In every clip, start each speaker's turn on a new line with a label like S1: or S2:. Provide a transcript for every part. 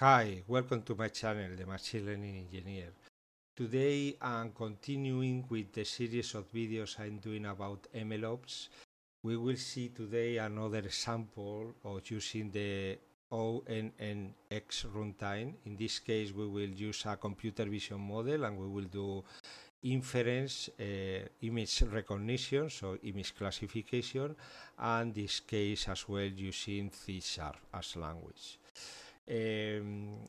S1: Hi, welcome to my channel, the Machine Learning Engineer. Today I'm continuing with the series of videos I'm doing about MLOps. We will see today another example of using the ONNX runtime. In this case, we will use a computer vision model and we will do inference, uh, image recognition, so image classification, and this case as well using C-sharp as language. Um,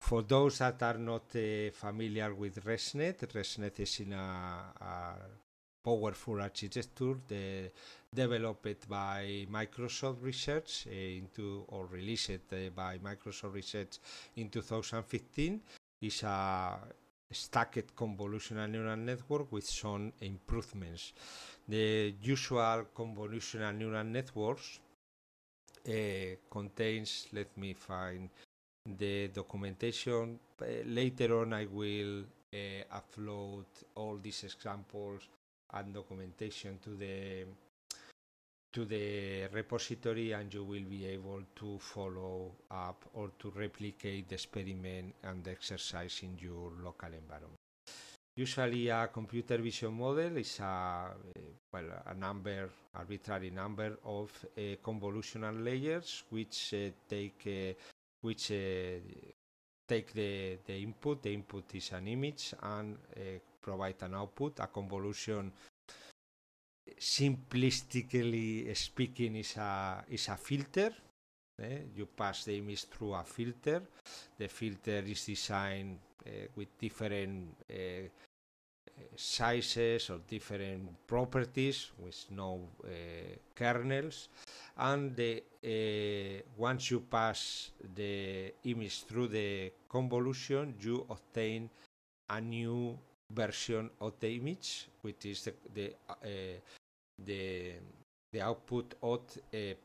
S1: for those that are not uh, familiar with ResNet, ResNet is in a, a powerful architecture the, developed by Microsoft Research eh, into or released uh, by Microsoft Research in 2015. It's a stacked convolutional neural network with some improvements. The usual convolutional neural networks uh, contains, let me find the documentation. Uh, later on, I will uh, upload all these examples and documentation to the to the repository and you will be able to follow up or to replicate the experiment and the exercise in your local environment. Usually a computer vision model is a, well, a number, arbitrary number of eh, convolutional layers which eh, take eh, which take the, the input, the input is an image and provide an output, a convolution simplistically speaking is a is a filter eh? you pass the image through a filter the filter is designed Uh, with different uh, sizes or different properties with no uh, kernels and the, once you pass the image through the convolution you obtain a new version of the image which is the the the, the output of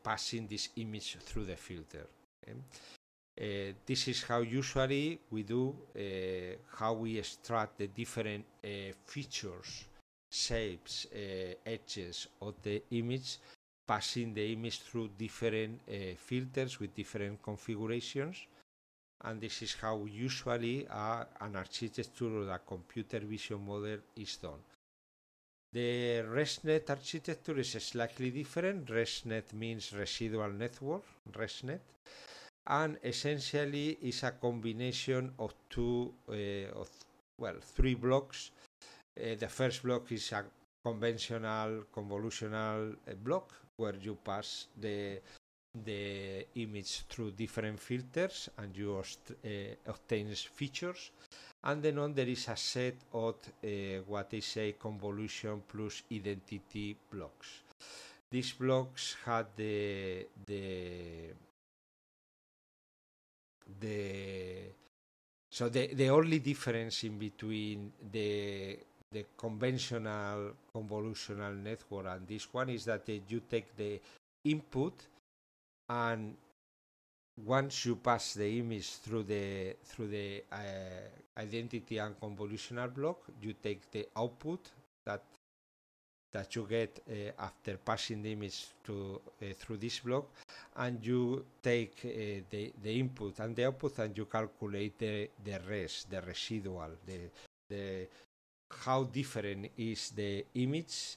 S1: passing this image through the filter okay? Uh, this is how usually we do uh, how we extract the different uh, features shapes uh, edges of the image passing the image through different uh, filters with different configurations and this is how usually uh, an architecture or a computer vision model is done the ResNet architecture is slightly different. ResNet means residual network, ResNet and essentially is a combination of two eh, of well three blocks. Eh, the first block is a conventional convolutional eh, block where you pass the the image through different filters and you uh, obtain features and then on there is a set of uh, they say convolution plus identity blocks these blocks had the the the so the the only difference in between the the conventional convolutional network and this one is that uh, you take the input and once you pass the image through the through the uh, identity and convolutional block you take the output that that you get uh, after passing the image to uh, through this block and you take uh, the, the input and the output and you calculate the, the rest the residual the, the how different is the image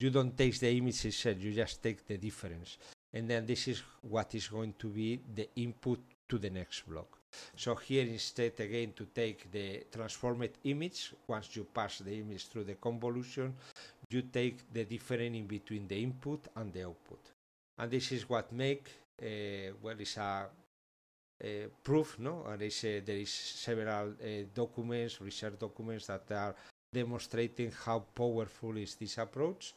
S1: you don't take the image itself you just take the difference and then this is what is going to be the input to the next block so here instead again to take the transformed image once you pass the image through the convolution you take the difference in between the input and the output. And this is what make, uh, well, it's a, a uh, proof, no? And it's a, uh, there is several uh, documents, research documents that are demonstrating how powerful is this approach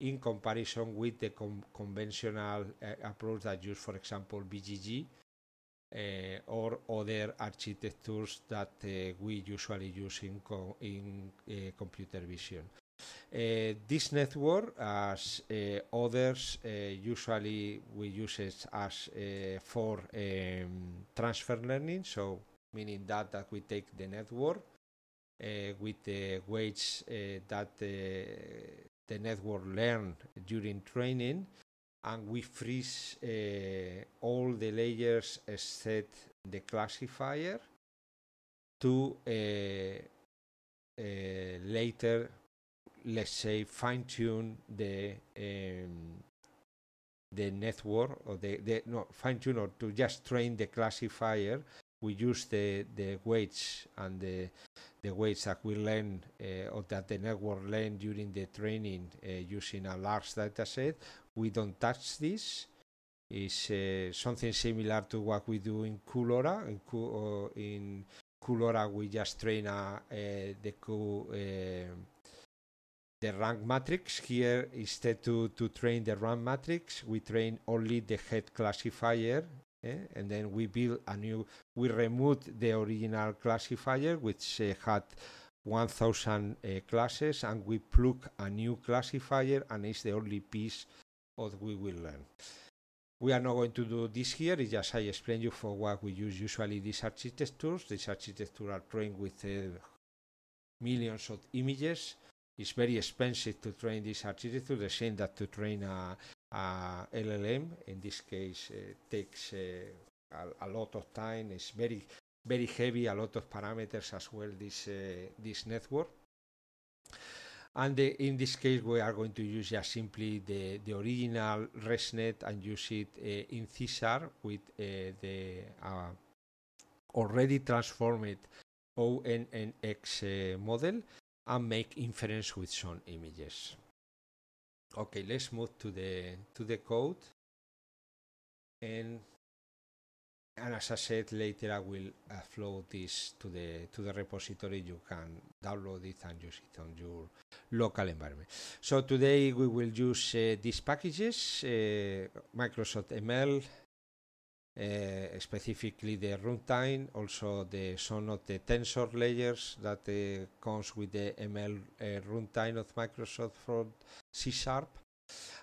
S1: in comparison with the com conventional uh, approach that use, for example, BGG uh, or other architectures that uh, we usually use in, co in uh, computer vision. Uh, this network, as uh, others, uh, usually we use it as for um, transfer learning, so meaning that, that we take the network with the weights that the network learn during training and we freeze uh, all the layers except the classifier to uh, uh, later let's say, fine tune the um, the network or the, the no fine tune or to just train the classifier. We use the the weights and the the weights that we learn uh, or that the network learned during the training uh, using a large dataset. We don't touch this. It's uh, something similar to what we do in Colora. In, Colora oh, in we just train a, the the rank matrix. Here, instead to, to train the rank matrix, we train only the head classifier eh? and then we build a new, we remove the original classifier which uh, had 1000 uh, classes and we plug a new classifier and it's the only piece of we will learn. We are not going to do this here, it's just I explain you for what we use usually these architectures. These architectures are trained with uh, millions of images it's very expensive to train this architecture, the same that to train a, a LLM. In this case, uh, takes uh, a, a, lot of time. It's very very heavy, a lot of parameters as well. This uh, this network. And the, in this case, we are going to use just simply the, the original ResNet and use it uh, in CSAR with uh, the uh, already transformed ONNX model and make inference with some images. Okay, let's move to the to the code. And and as I said later, I will upload this to the to the repository. You can download it and use it on your local environment. So today we will use uh, these packages: uh, Microsoft ML, uh, specifically the runtime, also the some of the tensor layers that uh, comes with the ML uh, eh, runtime of Microsoft for C Sharp,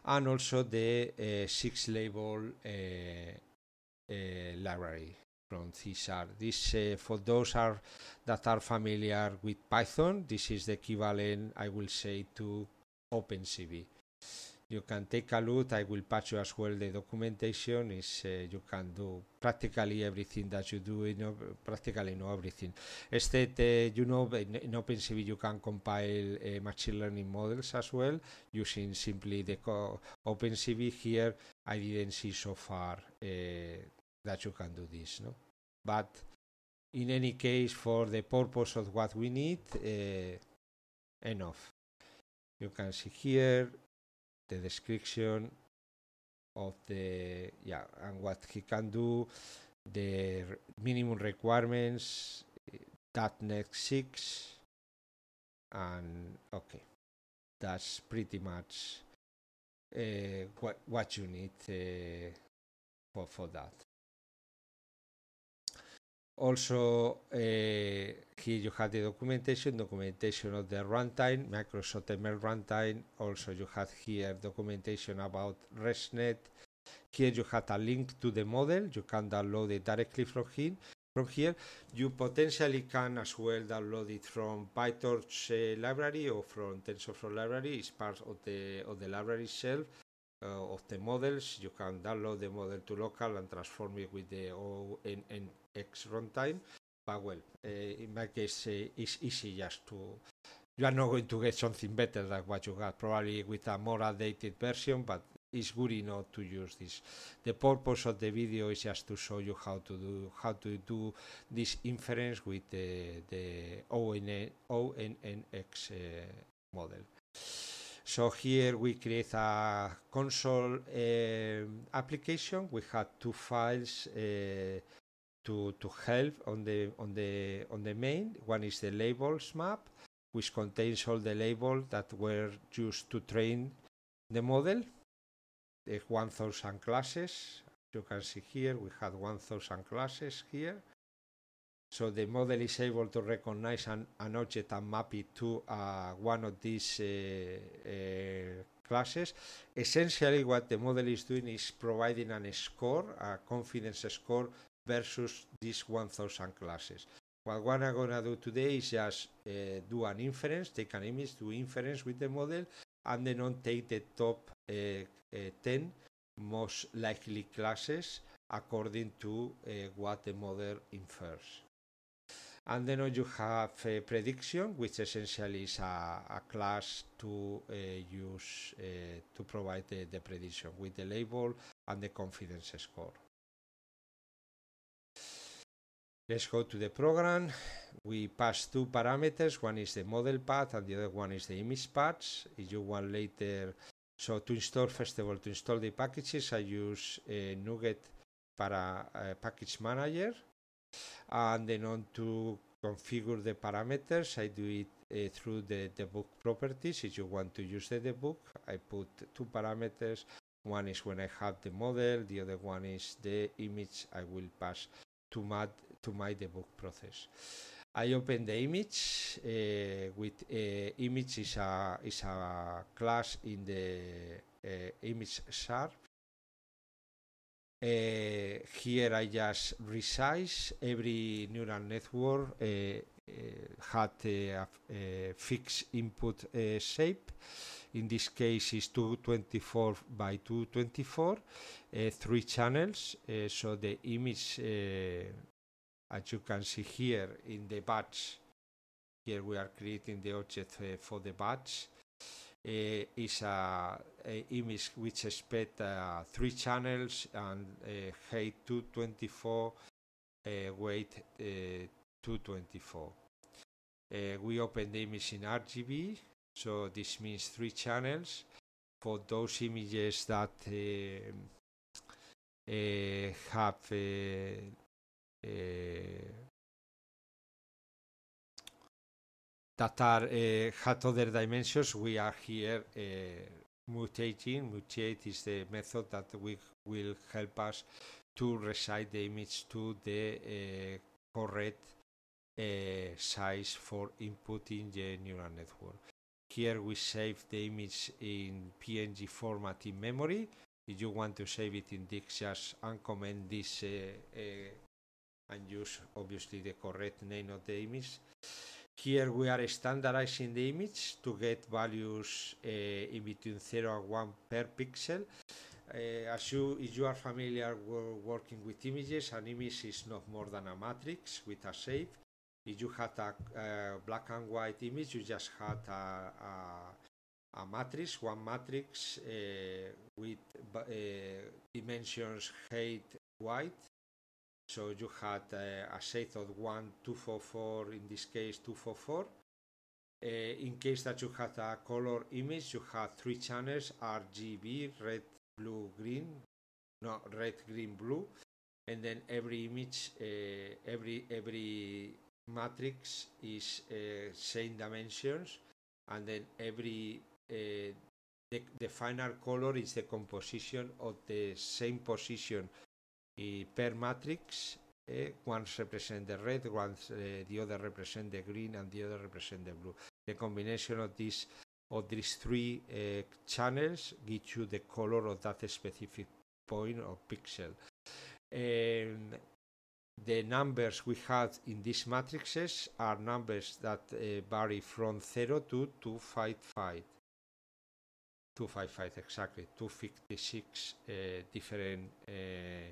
S1: and also the six level library from C Sharp. This for those are that are familiar with Python, this is the equivalent, I will say, to OpenCV you can take a look. I will patch you as well the documentation. Is uh, you can do practically everything that you do. You uh, practically know everything. Instead, uh, you know, in, in OpenCV you can compile uh, machine learning models as well using simply the OpenCV. Here, I didn't see so far uh, that you can do this. No, but in any case, for the purpose of what we need, uh, enough. You can see here the description of the yeah and what he can do the minimum requirements that next six and okay that's pretty much uh, what what you need uh, for for that also, uh, here you have the documentation, documentation of the runtime, Microsoft ML runtime. Also, you have here documentation about ResNet. Here you have a link to the model. You can download it directly from here. From here, you potentially can as well download it from PyTorch uh, library or from TensorFlow library. It's part of the of the library itself uh, of the models. You can download the model to local and transform it with the ONNX runtime. But well, uh, in my case, uh, it's easy just to. You are not going to get something better than what you got, probably with a more updated version, but it's good enough to use this. The purpose of the video is just to show you how to do how to do this inference with the the ONN, ONNX uh, model. So here we create a console uh, application. We had two files uh, to to help on the on the on the main. One is the labels map, which contains all the labels that were used to train the model. The 1,000 classes. you can see here, we had 1,000 classes here. So the model is able to recognize an, an object and map it to uh, one of these uh, uh classes. Essentially, what the model is doing is providing a score, a confidence score versus these 1000 classes. What I'm gonna do today is just uh, do an inference, take an image, do inference with the model, and then on take the top uh, uh, 10 most likely classes according to uh, what the model infers and then you have a prediction which essentially is a, a class to uh, use uh, to provide the, the prediction with the label and the confidence score Let's go to the program. We pass two parameters. One is the model path and the other one is the image paths. If you want later, so to install, first of all, to install the packages, I use uh, NuGet para uh, package manager and then on to configure the parameters I do it uh, through the debug properties if you want to use the debug I put two parameters one is when I have the model the other one is the image I will pass to my, to my debug process I open the image uh, with uh, image is a is a class in the uh, image shard uh, here I just resize. Every neural network uh, uh, had a, a, fixed input shape. In this case, is 224 by 224, three channels. so the image, as you can see here in the batch, here we are creating the object for the batch. Eh, is a, a, image which expect uh, three channels and uh, height 224, uh, weight 224. we open the image in RGB, so this means three channels. For those images that have that eh, are had other dimensions, we are here eh, mutating. Mutate is the method that we will help us to resize the image to the eh, correct size for inputting the neural network. Here we save the image in PNG format in memory. If you want to save it in disk, just uncomment this uh, uh, and use obviously the correct name of the image. Here we are standardizing the image to get values uh, in between 0 and 1 per pixel. Uh, as you, if you are familiar with working with images, an image is not more than a matrix with a shape. If you had a uh, black and white image, you just had a, a, a matrix, one matrix eh, with dimensions height, white, so you had a set of 1, 4, in this case 244. Uh, eh, in case that you had a color image, you had three channels RGB, red, blue, green, no, red, green, blue, and then every image, uh, every every matrix is uh, same dimensions, and then every the, the final color is the composition of the same position i per matrix eh, quan se presenta red, quan eh, de represent the green and de represent the blue. The combination of these of these three eh, channels gives you the color of that specific point or pixel. And the numbers we have in these matrices are numbers that uh, vary from 0 to 255. 255 exactly, 256 uh, eh, different eh,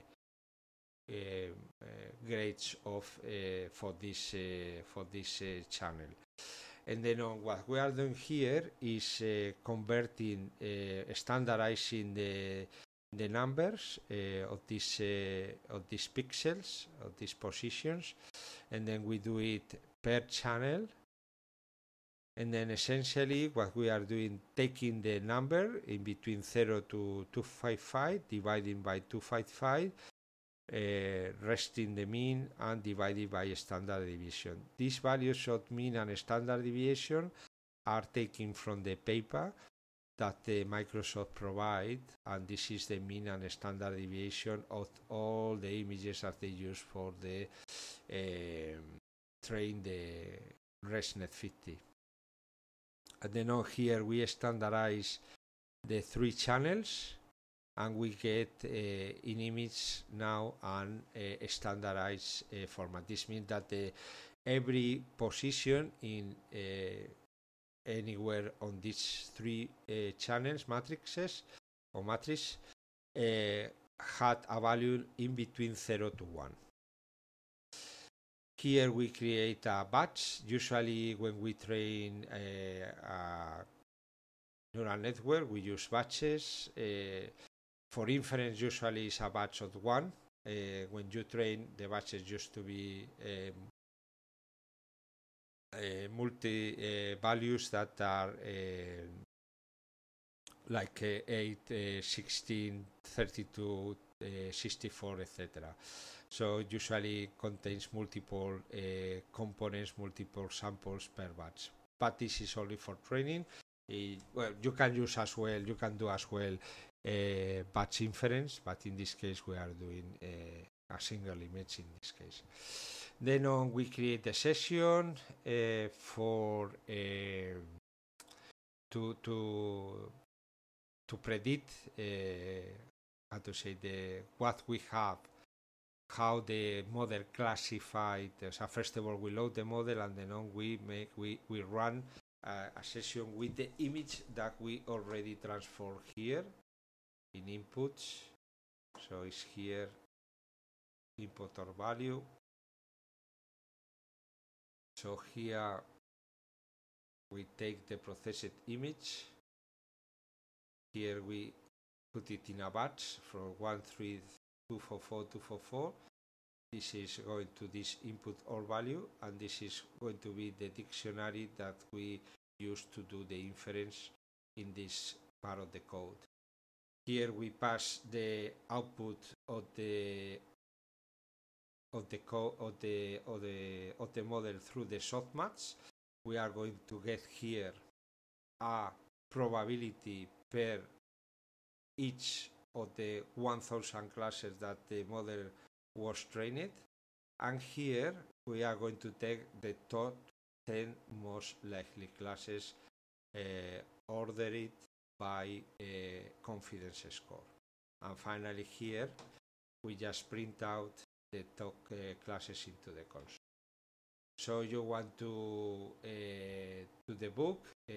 S1: Uh, uh, grades of uh, for this for this channel. And then on what we are doing here is converting, standardizing the the numbers uh, of these uh, of these pixels of these positions and then we do it per channel and then essentially what we are doing taking the number in between 0 to 255 dividing by 255 Eh, resting the mean and divided by standard deviation. These values should mean and standard deviation are taken from the paper that the Microsoft provide and this is the mean and standard deviation of all the images that they use for the uh, train the ResNet 50. And then here we standardize the three channels and we get in eh, image now and eh, standardized eh, format. This means that the, every position in anywhere on these three channels matrices or matrix had a value in between 0 to 1. Here we create a batch. Usually when we train a, a neural network, we use batches. Uh, for inference, usually is a batch of one. Uh, when you train, the batches used to be um, uh, multi uh, values that are uh, like uh, 8, 16, 32, 64, etc. So usually contains multiple components, multiple samples per batch. But this is only for training well, you can use as well, you can do as well uh, batch inference, but in this case we are doing uh, a single image in this case. Then on we create a session uh, for to to to predict how to say the what we have how the model classified so first of all we load the model and then on we make we, we run uh, a session with the image that we already transformed here in inputs so it's here input or value so here we take the processed image here we put it in a batch from 13244 this is going to this input or value and this is going to be the dictionary that we use to do the inference in this part of the code. Here we pass the output of the of the code of the of the of the model through the softmax. We are going to get here a probability per each of the 1000 classes that the model was trained. And here we are going to take the top 10 most likely classes uh, ordered by confidence score. And finally here, we just print out the top uh, classes into the console. So you want to uh, to the book, uh,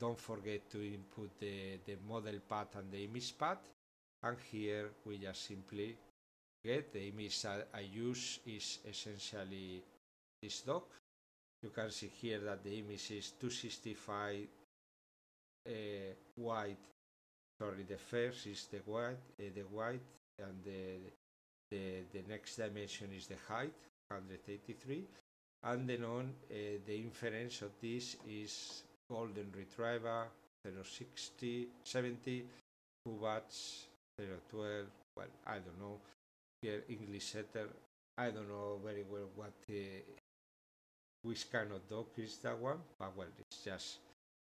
S1: don't forget to input the, the model path and the image path. And here we just simply get. The image I use is essentially this doc. You can see here that the image is 265 uh, white. Sorry, the first is the white, uh, the white, and the, the the next dimension is the height, 183, and then on uh, the inference of this is golden retriever 060, 70, Cubats 012. Well, I don't know here English setter. I don't know very well what uh, which kind of dog is that one, but well, it's just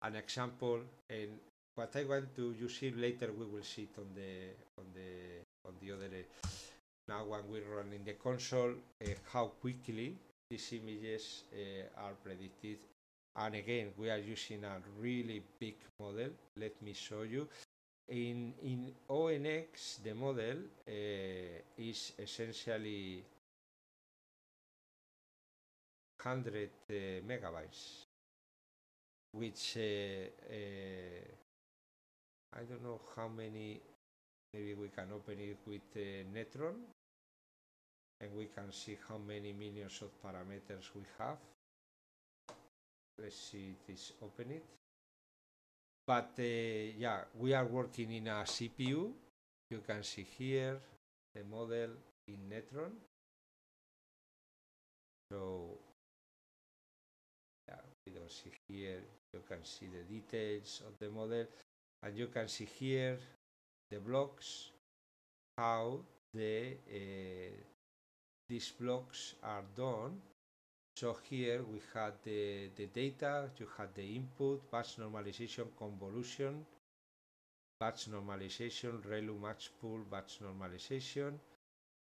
S1: an example. And what I want to you see later, we will see it on the on the on the other. now, when we run in the console, uh, how quickly these images uh, are predicted. And again, we are using a really big model. Let me show you in, in ONX, the model eh, is essentially 100 eh, megabytes, which eh, I don't know how many maybe we can open it with uh, Netron and we can see how many millions of parameters we have let's see this open it but uh, yeah, we are working in a CPU. You can see here the model in Netron. So yeah, we don't see here. You can see the details of the model, and you can see here the blocks, how the uh, these blocks are done so here we had the, the data, you had the input, batch normalization, convolution, batch normalization, ReLU match pool, batch normalization.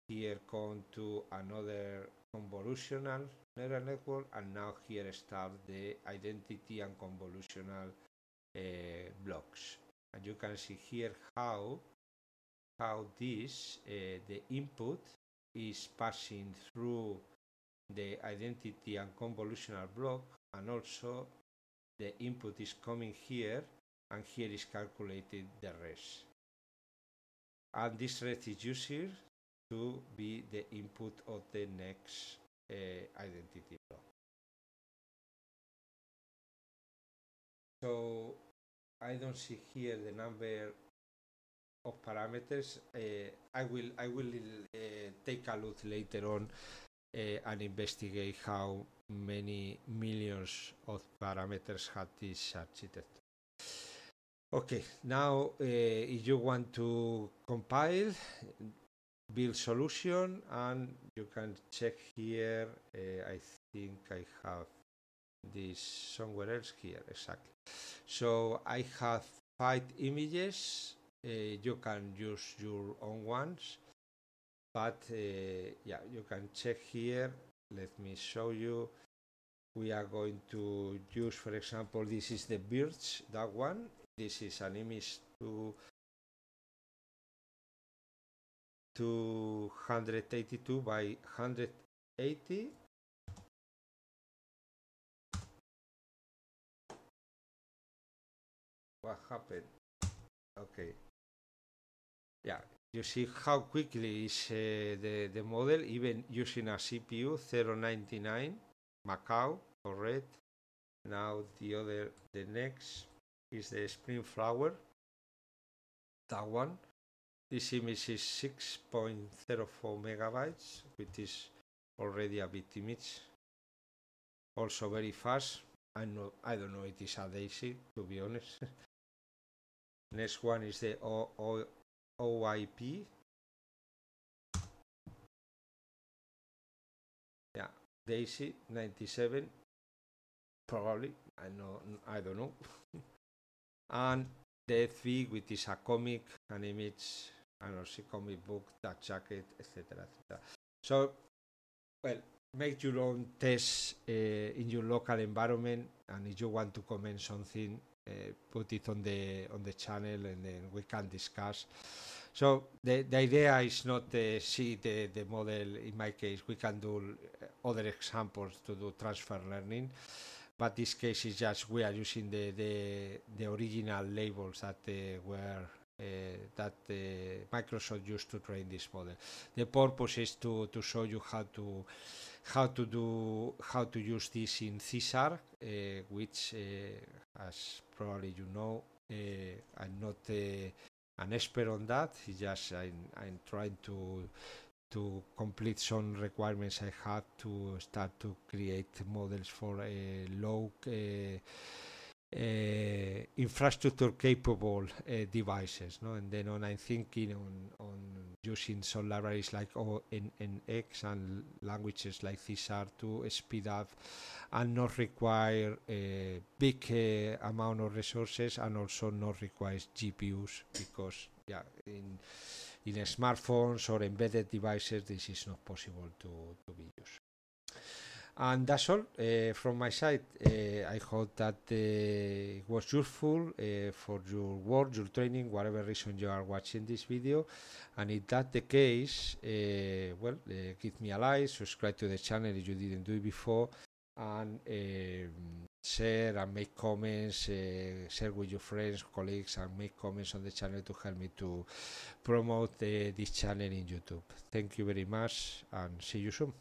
S1: Here come to another convolutional neural network and now here start the identity and convolutional uh, blocks. And you can see here how, how this, uh, the input is passing through the identity and convolutional block and also the input is coming here and here is calculated the rest. And this rest is used to be the input of the next uh, identity block. So I don't see here the number of parameters. Uh, I will I will uh, take a look later on uh, and investigate how many millions of parameters had this architecture. Okay, now uh, if you want to compile, build solution, and you can check here, uh, I think I have this somewhere else here, exactly. So I have five images, uh, you can use your own ones but uh, yeah you can check here let me show you we are going to use for example this is the birch that one this is an image to 282 by 180 what happened okay yeah you see how quickly is uh, the, the model, even using a CPU 099, Macau, correct. Now the other, the next is the spring flower, that one. This image is 6.04 megabytes, which is already a bit image. Also very fast. I know I don't know it is a daisy to be honest. Next one is the o OIP. Yeah, Daisy 97, probably. I know, I don't know. and Death V, which is a comic, an image, an Aussie comic book, that jacket, etc. etc. So, well, make your own tests uh, in your local environment, and if you want to comment something, Eh, put it on the on the channel, and then we can discuss. So the, the idea is not to eh, see the, the model. In my case, we can do eh, other examples to do transfer learning, but this case is just we are using the the, the original labels that uh, were uh, that uh, Microsoft used to train this model. The purpose is to to show you how to how to do how to use this in CSAR, which as probably you know, eh, I'm not eh, an expert on that. It's just I'm, I'm trying to to complete some requirements I had to start to create models for a eh, low Eh, infrastructure capable eh, devices. No? And then on, I'm thinking on, on using some libraries like in X and languages like CSR to speed up and not require a big uh, amount of resources and also not requires GPUs because yeah in in smartphones or embedded devices this is not possible to, to be used. And that's all uh, from my side. Uh, I hope that uh, was useful uh, for your work, your training, whatever reason you are watching this video. And if that's the case, uh, well, uh, give me a like, subscribe to the channel if you didn't do it before, and um, share and make comments, share with your friends, colleagues, and make comments on the channel to help me to promote this channel in YouTube. Thank you very much, and see you soon.